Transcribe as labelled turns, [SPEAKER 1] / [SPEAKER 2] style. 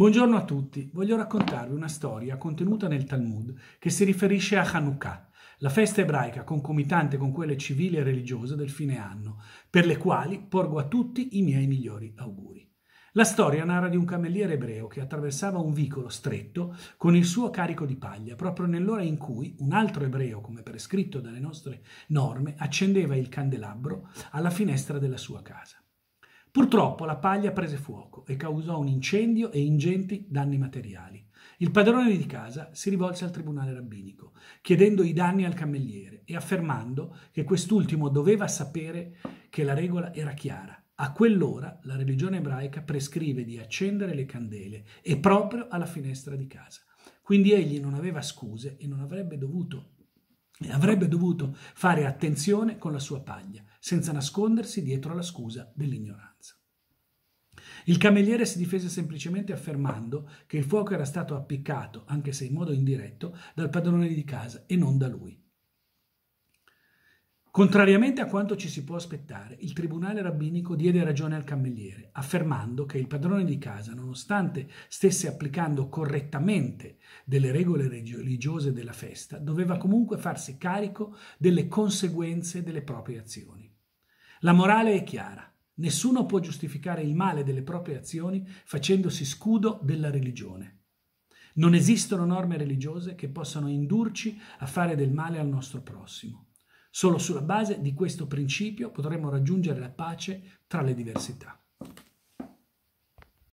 [SPEAKER 1] Buongiorno a tutti, voglio raccontarvi una storia contenuta nel Talmud che si riferisce a Hanukkah, la festa ebraica concomitante con quelle civili e religiose del fine anno, per le quali porgo a tutti i miei migliori auguri. La storia narra di un cammelliere ebreo che attraversava un vicolo stretto con il suo carico di paglia proprio nell'ora in cui un altro ebreo, come prescritto dalle nostre norme, accendeva il candelabro alla finestra della sua casa. Purtroppo la paglia prese fuoco e causò un incendio e ingenti danni materiali. Il padrone di casa si rivolse al tribunale rabbinico, chiedendo i danni al cammelliere e affermando che quest'ultimo doveva sapere che la regola era chiara. A quell'ora la religione ebraica prescrive di accendere le candele e proprio alla finestra di casa. Quindi egli non aveva scuse e non avrebbe dovuto, avrebbe dovuto fare attenzione con la sua paglia, senza nascondersi dietro la scusa
[SPEAKER 2] dell'ignoranza.
[SPEAKER 1] Il cameriere si difese semplicemente affermando che il fuoco era stato appiccato, anche se in modo indiretto, dal padrone di casa e non da lui. Contrariamente a quanto ci si può aspettare, il tribunale rabbinico diede ragione al cammelliere, affermando che il padrone di casa, nonostante stesse applicando correttamente delle regole religiose della festa, doveva comunque farsi carico delle conseguenze delle proprie azioni. La morale è chiara. Nessuno può giustificare il male delle proprie azioni facendosi scudo della religione. Non esistono norme religiose che possano indurci a fare del male al nostro prossimo. Solo sulla base di questo principio potremo raggiungere la pace tra le diversità.